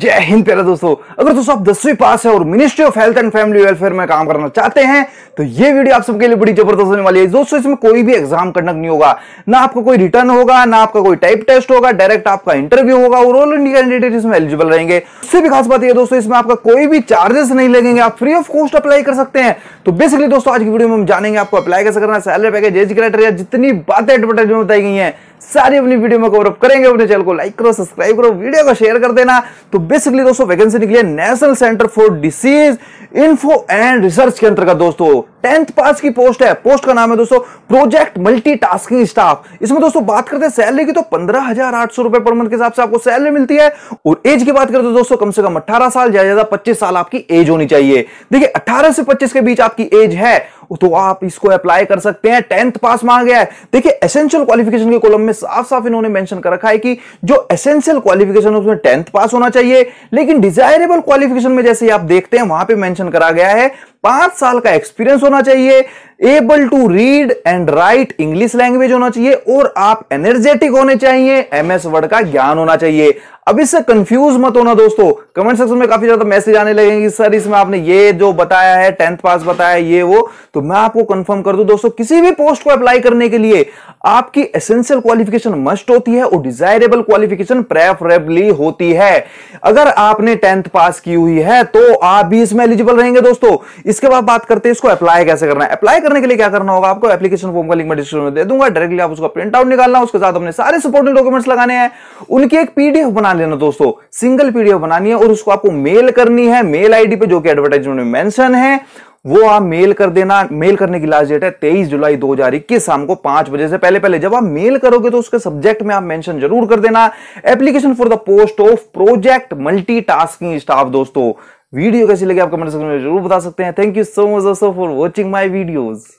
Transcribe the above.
जय हिंद प्यारे दोस्तों अगर दोस्तों आप दसवीं पास है और ministry of health and family welfare में काम करना चाहते हैं तो ये वीडियो आप सबके लिए बड़ी जबरदस्त होने वाली है दोस्तों इसमें कोई भी एग्जाम कंडक्ट नहीं होगा ना आपका कोई रिटर्न होगा ना आपका कोई टाइप टेस्ट होगा डायरेक्ट आपका इंटरव्यू होगा और ऑल इंडिया कैंडिडेट इसमें एलिजिबल रहेंगे उससे भी खास बात यह दोस्तों इसमें आपका कोई भी चार्जेस नहीं लगेंगे आप फ्री ऑफ कॉस्ट अप्लाई कर सकते हैं तो बेसिकली दोस्तों आज की वीडियो में हम जानेंगे आपको अप्लाई कैसे करना सैलरी पैकेज एज क्राइटेरिया जितनी बातें एडवर्टाइजमेंट बताई गई है सारी अपनी वीडियो में कवरअप करेंगे अपने चैनल को लाइक करो सब्सक्राइब करो वीडियो को शेयर कर देना तो बेसिकली दोस्तों वैकेंसी निकली है national centre for disease info and research के अंतर्गत दोस्तों टेंथ पास की पोस्ट है पोस्ट का नाम है दोस्तों प्रोजेक्ट मल्टीटास्किंग स्टाफ इसमें दोस्तों बात करते हैं सैलरी की तो पंद्रह हजार आठ सौ रुपए पर मंथ के हिसाब से आपको सैलरी मिलती है और एज की बात करते तो दोस्तों कम से कम अट्ठारह साल ज्यादा ज्यादा पच्चीस साल आपकी एज होनी चाहिए देखिए अट्ठारह से पच्चीस के बीच आपकी एज है तो आप इसको अप्लाई कर सकते हैं टेंथ पास मांग गया है देखिए एसेंशियल क्वालिफिकेशन के कॉलम में साफ साफ इन्होंने मेंशन कर रखा है कि जो एसेंशियल क्वालिफिकेशन उसमें टेंथ पास होना चाहिए लेकिन डिजायरेबल क्वालिफिकेशन में जैसे आप देखते हैं वहां पर मैंशन करा गया है पांच साल का एक्सपीरियंस होना चाहिए able to read and write English language होना चाहिए और आप एनर्जेटिक होने चाहिए एमएस वर्ड का ज्ञान होना चाहिए अब इससे कंफ्यूज मत होना दोस्तों कमेंट सेक्शन में काफी ज्यादा मैसेज आने लगेंगे सर इसमें आपने ये जो बताया है टेंथ पास बताया ये वो तो मैं आपको कंफर्म कर दूं दोस्तों किसी भी पोस्ट को अप्लाई करने के लिए आपकी एसेंशियल क्वालिफिकेशन मस्ट होती है और डिजायरेबल क्वालिफिकेशन प्रेफरेबली होती है अगर आपने टेंथ पास की हुई है तो आप भी इसमें एलिजिबल रहेंगे दोस्तों इसके बाद बात करते हैं इसको अप्लाई कैसे करना है अप्लाई करने के लिए क्या करना होगा आपको एप्लीकेशन फॉर्म का लिंक मैं डिस्क्रिप्शन में दे दूंगा डायरेक्टली आप उसका प्रिंट आउट निकालना उसके साथ हमने सारे सपोर्टिंग डॉक्यूमेंट्स लगाने हैं उनकी एक पीडीएफ बना लेना दोस्तों सिंगल पीडीएफ बनानी है और उसको आपको मेल करनी है मेल आईडी पे जो कि एडवर्टाइजमेंट में मेंशन है वो आप मेल कर देना मेल करने की लास्ट डेट है तेईस जुलाई दो हजार इक्कीस शाम को पांच बजे से पहले पहले जब आप मेल करोगे तो उसके सब्जेक्ट में आप मेंशन जरूर कर देना application for the post of project multitasking staff दोस्तों वीडियो कैसी लगी आप कमेंट सेक्शन में जरूर बता सकते हैं थैंक यू सो मच दोस्तों फॉर वॉचिंग माई वीडियोज़